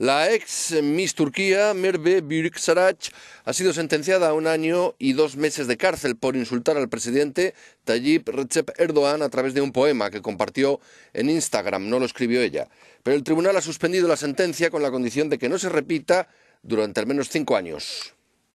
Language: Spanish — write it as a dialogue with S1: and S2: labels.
S1: La ex Miss Turquía, Merve Sarac, ha sido sentenciada a un año y dos meses de cárcel por insultar al presidente Tayyip Recep Erdogan a través de un poema que compartió en Instagram, no lo escribió ella. Pero el tribunal ha suspendido la sentencia con la condición de que no se repita durante al menos cinco años.